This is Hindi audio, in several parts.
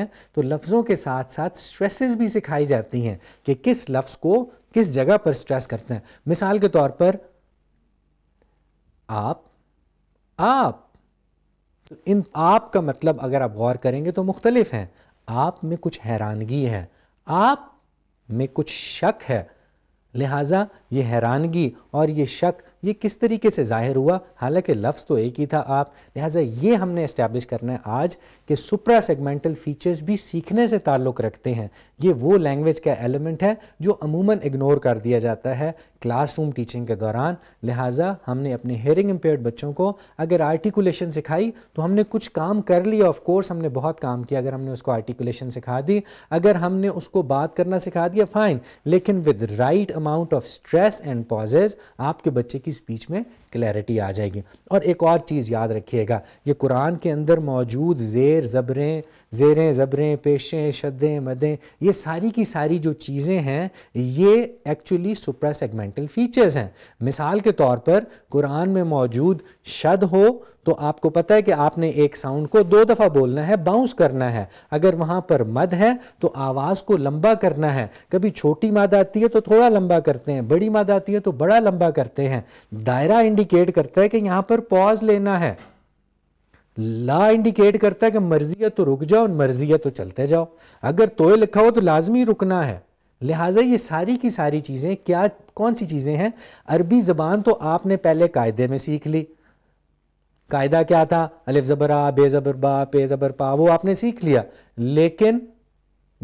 तो लफ्ज़ों के साथ साथ स्ट्रेसेस भी सिखाई जाती हैं कि किस लफ्ज़ को किस जगह पर स्ट्रेस करते हैं मिसाल के तौर पर आप आप तो इन आप का मतलब अगर आप गौर करेंगे तो मुख्तलिफ हैं आप में कुछ हैरानगी है आप में कुछ शक है लिहाजा ये हैरानगी और ये शक ये किस तरीके से जाहिर हुआ हालांकि लफ्ज़ तो एक ही था आप लिहाजा ये हमने इस्टेब्लिश करना है आज कि सुप्रा सेगमेंटल फीचर्स भी सीखने से ताल्लुक़ रखते हैं ये वो लैंग्वेज का एलिमेंट है जो अमूमन इग्नोर कर दिया जाता है क्लासरूम टीचिंग के दौरान लिहाजा हमने अपने हेयरिंग इम्पेयर्ड बच्चों को अगर आर्टिकुलेशन सिखाई तो हमने कुछ काम कर लिया ऑफ कोर्स हमने बहुत काम किया अगर हमने उसको आर्टिकुलेशन सिखा दी अगर हमने उसको बात करना सिखा दिया फ़ाइन लेकिन with right amount of stress and pauses आपके बच्चे की इस स्पीच में क्लैरिटी आ जाएगी और एक और चीज़ याद रखिएगा ये कुरान के अंदर मौजूद ज़ेर ज़बरें ज़ेरें ज़बरें पेशें शदें मदें ये सारी की सारी जो चीज़ें हैं ये एक्चुअली सुप्रा सेगमेंटल फीचर्स हैं मिसाल के तौर पर कुरान में मौजूद शद हो तो आपको पता है कि आपने एक साउंड को दो दफ़ा बोलना है बाउंस करना है अगर वहाँ पर मद है तो आवाज़ को लंबा करना है कभी छोटी मद आती है तो थोड़ा लंबा करते हैं बड़ी मद आती है तो बड़ा लंबा करते हैं दायरा इंडिया इंडिकेट करता है कि यहां पर पॉज लेना है ला इंडिकेट करता है कि मर्जी है तो रुक जाओ मर्जी है तो चलते जाओ अगर तोय लिखा हो तो लाजमी रुकना है लिहाजा ये सारी की सारी चीज़ें क्या कौन सी चीज़ें हैं अरबी ज़बान तो आपने पहले कायदे में सीख ली कायदा क्या था अलिफ जबरा बे ज़बर बा पे ज़बर पा वो आपने सीख लिया लेकिन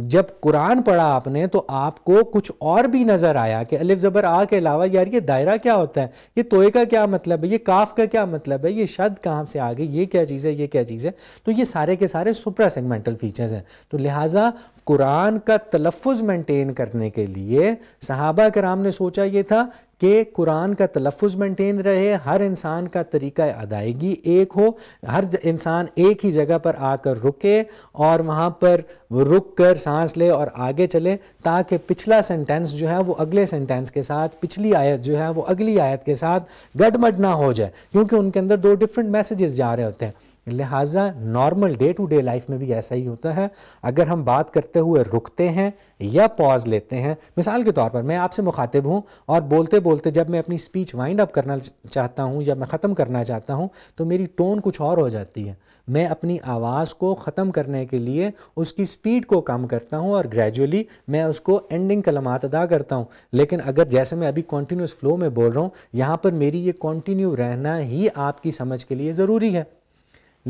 जब कुरान पढ़ा आपने तो आपको कुछ और भी नज़र आया कि अलिफ ज़बर आ के अलावा यार ये दायरा क्या होता है ये तोए का क्या मतलब है ये काफ का क्या मतलब है ये शब्द कहाँ से आ गई ये क्या चीज़ है ये क्या चीज़ है तो ये सारे के सारे सुप्रा सेगमेंटल फीचर्स हैं तो लिहाजा कुरान का तलफ़ मेंटेन करने के लिए सहाबा कराम ने सोचा ये था कि कुरान का तलफ़ मेंटेन रहे हर इंसान का तरीका अदायगी एक हो हर इंसान एक ही जगह पर आकर रुके और वहाँ पर रुक कर सांस ले और आगे चले ताकि पिछला सेंटेंस जो है वो अगले सेंटेंस के साथ पिछली आयत जो है वो अगली आयत के साथ गडमड ना हो जाए क्योंकि उनके अंदर दो डिफरेंट मैसेजेस जा रहे होते हैं लिहाजा normal day to day life में भी ऐसा ही होता है अगर हम बात करते हुए रुकते हैं या पॉज लेते हैं मिसाल के तौर पर मैं आपसे मुखातिब हूँ और बोलते बोलते जब मैं अपनी स्पीच वाइंड अप करना चाहता हूँ या मैं ख़त्म करना चाहता हूँ तो मेरी टोन कुछ और हो जाती है मैं अपनी आवाज़ को ख़त्म करने के लिए उसकी स्पीड को कम करता हूँ और ग्रेजुअली मैं उसको एंडिंग कलमात अदा करता हूँ लेकिन अगर जैसे मैं अभी कॉन्टीन्यूस फ्लो में बोल रहा हूँ यहाँ पर मेरी ये कॉन्टीन्यू रहना ही आपकी समझ के लिए ज़रूरी है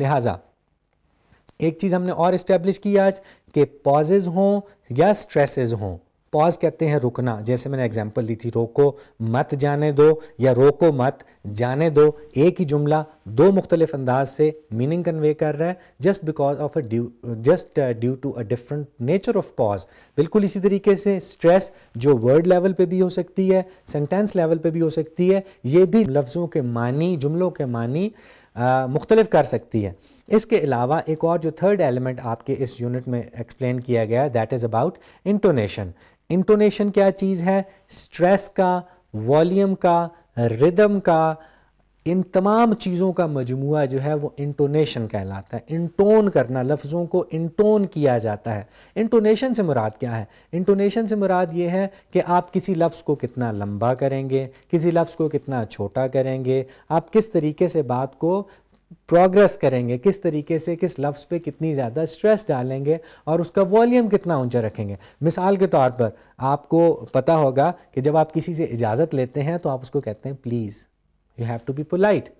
लिहाजा एक चीज़ हमने और इस्टेब्लिश की आज कि पॉजेज़ हों या स्ट्रेसेस हों पॉज कहते हैं रुकना जैसे मैंने एग्जाम्पल दी थी रोको मत जाने दो या रोको मत जाने दो एक ही जुमला दो मुख्तलिफ अंदाज से मीनिंग कन्वे कर रहा है just because of a due just due to a different nature of pause बिल्कुल इसी तरीके से स्ट्रेस जो वर्ड लेवल पे भी हो सकती है सेंटेंस लेवल पे भी हो सकती है ये भी लफ्ज़ों के मानी जुमलों के मानी uh, मुख्तलिफ कर सकती है इसके अलावा एक और जो थर्ड एलिमेंट आपके इस यूनिट में एक्सप्लेन किया गया है that is about intonation intonation क्या चीज़ है स्ट्रेस का वॉल्यूम का रिदम का इन तमाम चीज़ों का मजमू जो है वो इंटोनेशन कहलाता है इंटोन करना लफ्ज़ों को इंटोन किया जाता है इंटोनेशन से मुराद क्या है इंटोनेशन से मुराद ये है कि आप किसी लफ्ज़ को कितना लंबा करेंगे किसी लफ्ज़ को कितना छोटा करेंगे आप किस तरीके से बात को प्रोग्रेस करेंगे किस तरीके से किस लफ्ज़ पे कितनी ज़्यादा स्ट्रेस डालेंगे और उसका वॉल्यूम कितना ऊंचा रखेंगे मिसाल के तौर पर आपको पता होगा कि जब आप किसी से इजाज़त लेते हैं तो आप उसको कहते हैं please you have to be polite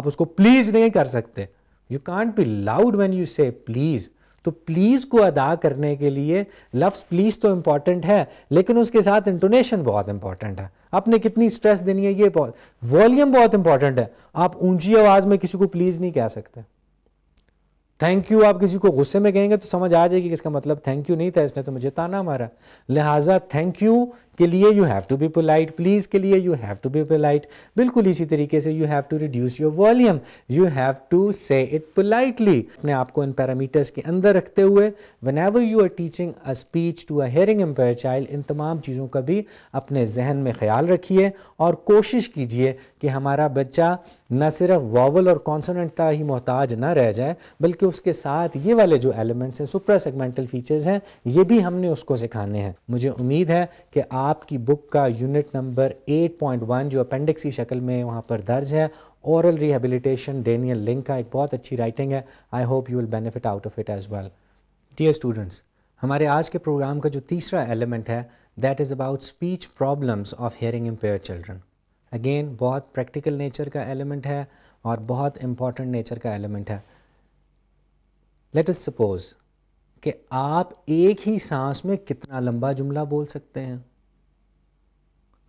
आप उसको प्लीज़ नहीं कर सकते you can't be loud when you say please तो प्लीज़ को अदा करने के लिए लफ्ज़ प्लीज़ तो इम्पॉर्टेंट है लेकिन उसके साथ इंटोनेशन बहुत इंपॉर्टेंट है आपने कितनी स्ट्रेस देनी है ये वॉल्यूम बहुत इंपॉर्टेंट है आप ऊंची आवाज़ में किसी को प्लीज़ नहीं कह सकते थैंक यू आप किसी को गुस्से में कहेंगे तो समझ आ जाएगी कि इसका मतलब थैंक यू नहीं था इसने तो मुझे ताना मारा लिहाजा थैंक यू के लिए you have to be polite please के लिए you have to be polite बिल्कुल इसी तरीके से you have to reduce your volume you have to say it politely अपने आप को इन पैरामीटर्स के अंदर रखते हुए whenever you are teaching a speech to a hearing impaired child इन तमाम चीज़ों का भी अपने जहन में ख्याल रखिए और कोशिश कीजिए कि हमारा बच्चा न सिर्फ वॉवल और कॉन्सोनेंट का ही मोहताज ना रह जाए बल्कि कि उसके साथ ये वाले जो एलिमेंट्स हैं सुप्रा सेगमेंटल फीचर्स हैं ये भी हमने उसको सिखाने हैं मुझे उम्मीद है कि आपकी बुक का यूनिट नंबर 8.1 जो अपेंडिक्स की शक्ल में वहाँ पर दर्ज है औरल रिहेबिलिटेशन डेनियल लिंक का एक बहुत अच्छी राइटिंग है I hope you will benefit out of it as well dear students हमारे आज के प्रोग्राम का जो तीसरा एलिमेंट है that is about speech problems of hearing impaired children again बहुत प्रैक्टिकल नेचर का एलिमेंट है और बहुत इम्पॉर्टेंट नेचर का एलिमेंट है लेट अस सपोज कि आप एक ही सांस में कितना लंबा जुमला बोल सकते हैं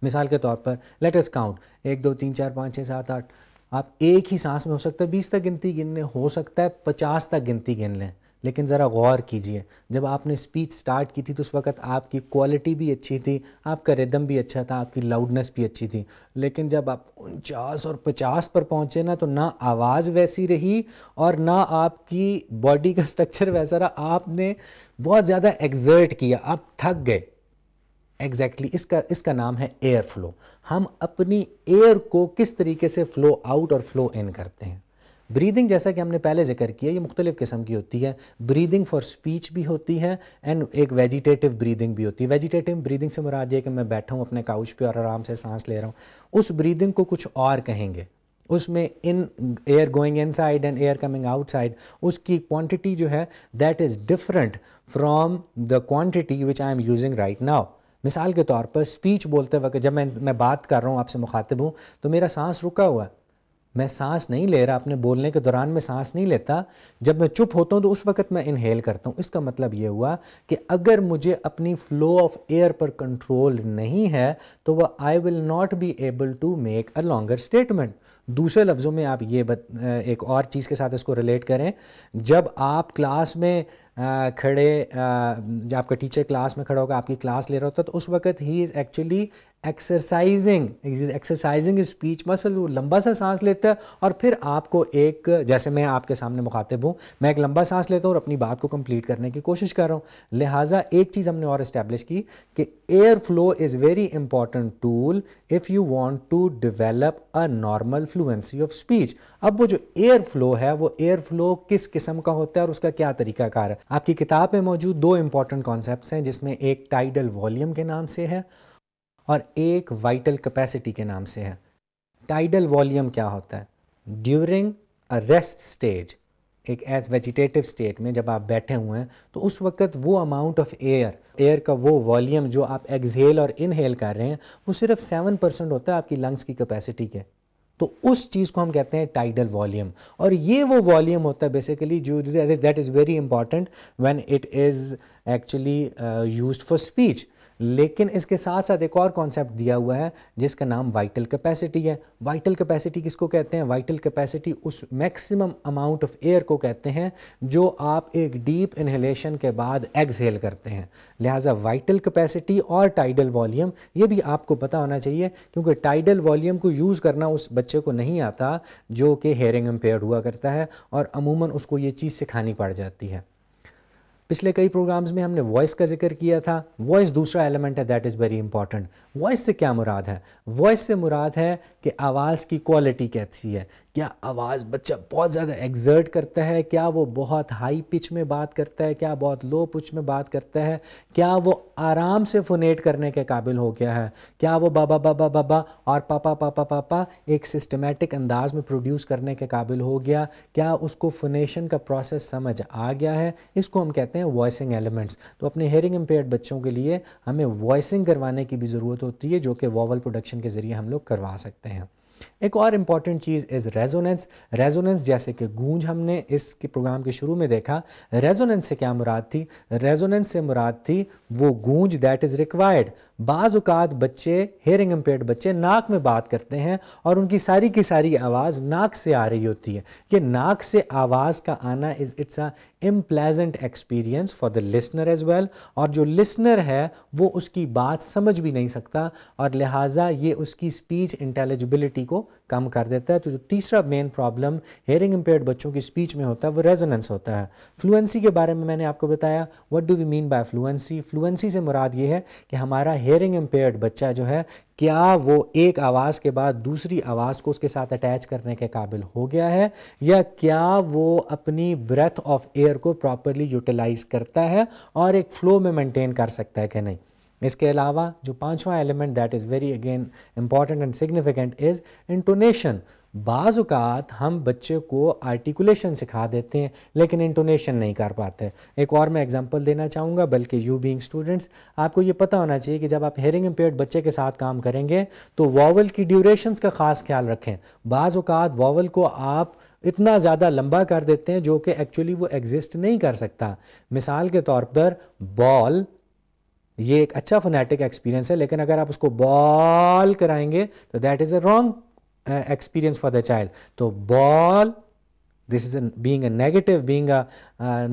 मिसाल के तौर पर लेट अस काउंट एक दो तीन चार पाँच छः सात आठ आप एक ही सांस में हो सकता है बीस तक गिनती गिन लें हो सकता है पचास तक गिनती गिन लें लेकिन ज़रा गौर कीजिए जब आपने स्पीच स्टार्ट की थी तो उस वक्त आपकी क्वालिटी भी अच्छी थी आपका रिदम भी अच्छा था आपकी लाउडनेस भी अच्छी थी लेकिन जब आप उनचास और पचास पर पहुँचे ना तो ना आवाज़ वैसी रही और ना आपकी बॉडी का स्ट्रक्चर वैसा रहा आपने बहुत ज़्यादा एग्जर्ट किया आप थक गए एग्जैक्टली exactly, इसका इसका नाम है एयर फ्लो हम अपनी एयर को किस तरीके से फ्लो आउट और फ्लो इन करते हैं ब्रीदिंग जैसा कि हमने पहले जिक्र किया ये मुख्तलिफ़ किस्म की होती है ब्रीदिंग फॉर स्पीच भी होती है एंड एक वेजिटेटिव ब्रीदिंग भी होती है वेजिटेटिव ब्रीदिंग से मुराद ये कि मैं बैठा हूँ अपने काउच पे और आराम से सांस ले रहा हूँ उस ब्रीदिंग को कुछ और कहेंगे उसमें in air going inside and air coming outside उसकी क्वान्टिटी जो है that is different from the quantity which I am using right now मिसाल के तौर पर स्पीच बोलते वक्त जब मैं मैं बात कर रहा हूँ आपसे मुखातिब हूँ तो मेरा सांस रुका हुआ है मैं सांस नहीं ले रहा अपने बोलने के दौरान मैं सांस नहीं लेता जब मैं चुप होता हूँ तो उस वक्त मैं इनहेल करता हूँ इसका मतलब ये हुआ कि अगर मुझे अपनी फ्लो ऑफ एयर पर कंट्रोल नहीं है तो वह I will not be able to make a longer statement दूसरे लफ्ज़ों में आप ये बत, एक और चीज़ के साथ इसको रिलेट करें जब आप क्लास में खड़े जब आपका टीचर क्लास में खड़ा होगा आपकी क्लास ले रहा होता है तो उस वक्त ही is actually exercising exercising speech muscle वो लंबा सा सांस लेता है और फिर आपको एक जैसे मैं आपके सामने मुखातिब हूँ मैं एक लंबा सांस लेता हूँ और अपनी बात को कंप्लीट करने की कोशिश कर रहा हूँ लिहाजा एक चीज़ हमने और इस्टेब्लिश की कि air flow is very important tool if you want to develop a normal fluency of speech अब वो जो एयर फ्लो है वो एयर फ्लो किस किस्म का होता है और उसका क्या तरीकाकार है आपकी किताब में मौजूद दो इंपॉर्टेंट कॉन्सेप्ट हैं जिसमें एक टाइडल वॉल्यूम के नाम से है और एक वाइटल कैपेसिटी के नाम से है टाइडल वॉल्यूम क्या होता है ड्यूरिंग अ रेस्ट स्टेज एक एज वेजिटेटिव स्टेट में जब आप बैठे हुए हैं तो उस वक्त वो अमाउंट ऑफ एयर एयर का वो वॉल्यूम जो आप एक्सहेल और इनहेल कर रहे हैं वो सिर्फ सेवन परसेंट होता है आपकी लंग्स की कैपेसिटी के तो उस चीज़ को हम कहते हैं टाइडल वॉल्यूम और ये वो वॉल्यूम होता है बेसिकली जो that is very important when it is actually used for speech लेकिन इसके साथ साथ एक और कॉन्सेप्ट दिया हुआ है जिसका नाम वाइटल कैपेसिटी है वाइटल कैपेसिटी किसको कहते हैं वाइटल कैपेसिटी उस मैक्सिमम अमाउंट ऑफ एयर को कहते हैं जो आप एक डीप इन्हेलेशन के बाद एक्सहेल करते हैं लिहाजा वाइटल कैपेसिटी और टाइडल वॉल्यूम ये भी आपको पता होना चाहिए क्योंकि टाइडल वॉल्यूम को यूज़ करना उस बच्चे को नहीं आता जो कि हेयरिंग एम्पेयर हुआ करता है और अमूमन उसको ये चीज़ सिखानी पड़ जाती है पिछले कई प्रोग्राम्स में हमने वॉइस का जिक्र किया था वॉइस दूसरा एलिमेंट है that is very important voice से क्या मुराद है वॉइस से मुराद है कि आवाज़ की क्वालिटी कैसी है क्या आवाज़ बच्चा बहुत ज़्यादा एग्जर्ट करता है क्या वो बहुत हाई पिच में बात करता है क्या बहुत लो पिच में बात करता है क्या वो आराम से फोनेट करने के काबिल हो गया है क्या वो बाबा बाबा बाबा और पापा पापा पापा एक सिस्टमेटिक अंदाज में प्रोड्यूस करने के काबिल हो गया क्या उसको फोनेशन का प्रोसेस समझ आ गया है इसको हम कहते हैं हैं वॉइसिंग एलिमेंट्स तो अपने हेयरिंग इम्पेयर्ड बच्चों के लिए हमें वॉइसिंग करवाने की भी ज़रूरत होती है जो कि वॉवल प्रोडक्शन के ज़रिए हम लोग करवा सकते हैं एक और इम्पॉर्टेंट चीज़ इज़ रेजोनेंस रेजोनेंस जैसे कि गूंज हमने इस प्रोग्राम के शुरू में देखा रेजोनेंस से क्या मुराद थी रेजोनेंस से मुराद थी वो गूंज दैट इज़ रिक्वायर्ड बाज़ात बच्चे हेयरिंग एम्पेयर बच्चे नाक में बात करते हैं और उनकी सारी की सारी आवाज़ नाक से आ रही होती है ये नाक से आवाज़ का आना is it's a unpleasant experience for the listener as well और जो लिसनर है वो उसकी बात समझ भी नहीं सकता और लिहाजा ये उसकी स्पीच इंटेलिजिबिलिटी को कम कर देता है तो जो तीसरा मेन प्रॉब्लम हेयरिंग इम्पेयर्ड बच्चों की स्पीच में होता है वो रेजोनेंस होता है फ्लुएंसी के बारे में मैंने आपको बताया what do we mean by fluency fluency से मुराद ये है कि हमारा हेयरिंग इम्पेयर्ड बच्चा जो है क्या वो एक आवाज़ के बाद दूसरी आवाज़ को उसके साथ अटैच करने के काबिल हो गया है या क्या वो अपनी ब्रेथ ऑफ एयर को प्रॉपरली यूटिलाइज करता है और एक फ्लो में मेंटेन कर सकता है कि नहीं इसके अलावा जो पांचवा element that is very again important and significant is intonation बाज़ात हम बच्चे को आर्टिकुलेशन सिखा देते हैं लेकिन इंटोनेशन नहीं कर पाते एक और मैं एग्जांपल देना चाहूँगा बल्कि यू बीइंग स्टूडेंट्स आपको ये पता होना चाहिए कि जब आप हेयरिंग इम्पेयर बच्चे के साथ काम करेंगे तो वॉवल की ड्यूरेशंस का ख़ास ख्याल रखें बाज़ात वॉवल को आप इतना ज़्यादा लंबा कर देते हैं जो कि एक्चुअली वो एग्जिस्ट नहीं कर सकता मिसाल के तौर पर बॉल ये एक अच्छा फोनेटिक एक्सपीरियंस है लेकिन अगर आप उसको बॉल कराएंगे तो that is a wrong experience for the child तो बॉल this is being a negative being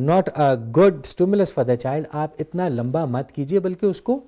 not a good stimulus for the child आप इतना लंबा मत कीजिए बल्कि उसको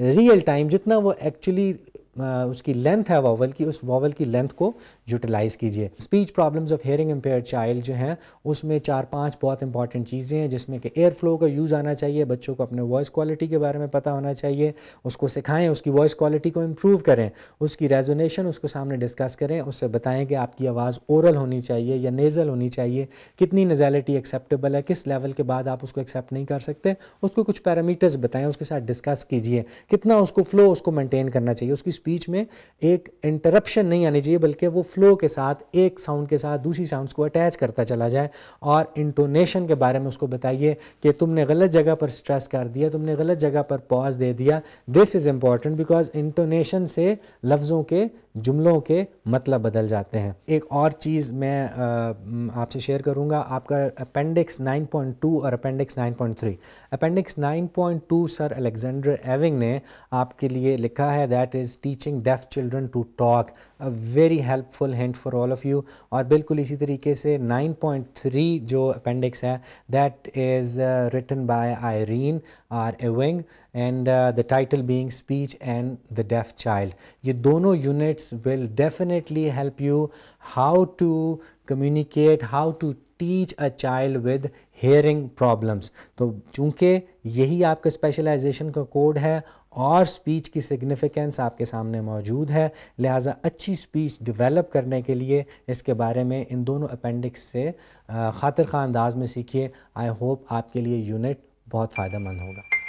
रियल टाइम जितना वो एक्चुअली uh, उसकी लेंथ है वॉवल की उस वॉवल की लेंथ को यूटिलाइज़ कीजिए speech problems of hearing impaired child जो हैं उसमें चार पाँच बहुत इंपॉर्टेंट चीज़ें हैं जिसमें कि एयर फ्लो का यूज़ आना चाहिए बच्चों को अपने वॉइस क्वालिटी के बारे में पता होना चाहिए उसको सिखाएं उसकी वॉइस क्वालिटी को इम्प्रूव करें उसकी रेजोनेशन उसको सामने डिस्कस करें उससे बताएँ कि आपकी आवाज़ ओरल होनी चाहिए या नेज़ल होनी चाहिए कितनी नज़ैलिटी एक्सेप्टेबल है किस लेवल के बाद आप उसको एक्सेप्ट नहीं कर सकते उसको कुछ पैरामीटर्स बताएं उसके साथ डिस्कस कीजिए कितना उसको फ्लो उसको मेंटेन करना चाहिए उसकी स्पीच में एक इंटरप्शन नहीं आनी चाहिए बल्कि वो फ्लो के साथ एक साउंड के साथ दूसरी साउंड्स को अटैच करता चला जाए और इंटोनेशन के बारे में उसको बताइए कि तुमने गलत जगह पर स्ट्रेस कर दिया तुमने गलत जगह पर पॉज दे दिया this is important because intonation से लफ्ज़ों के जुमलों के मतलब बदल जाते हैं एक और चीज़ मैं आपसे शेयर करूँगा आपका अपेंडिक्स 9.2 और appendix 9.3 appendix 9.2 sir Alexander Ewing ने आपके लिए लिखा है that is teaching deaf children to talk a very helpful hint for all of you और बिल्कुल इसी तरीके से 9.3 जो अपेंडिक्स है that is written by Irene R Ewing and the title being speech and the deaf child ये दोनों units will definitely help you how to communicate how to teach a child with hearing problems तो चूंकि यही आपका स्पेशलाइजेशन का कोड है और स्पीच की सिग्निफिकेंस आपके सामने मौजूद है लिहाजा अच्छी स्पीच डेवलप करने के लिए इसके बारे में इन दोनों अपेंडिक्स से ख़ातर खा अंदाज में सीखिए आई होप आपके लिए यूनिट बहुत फ़ायदेमंद होगा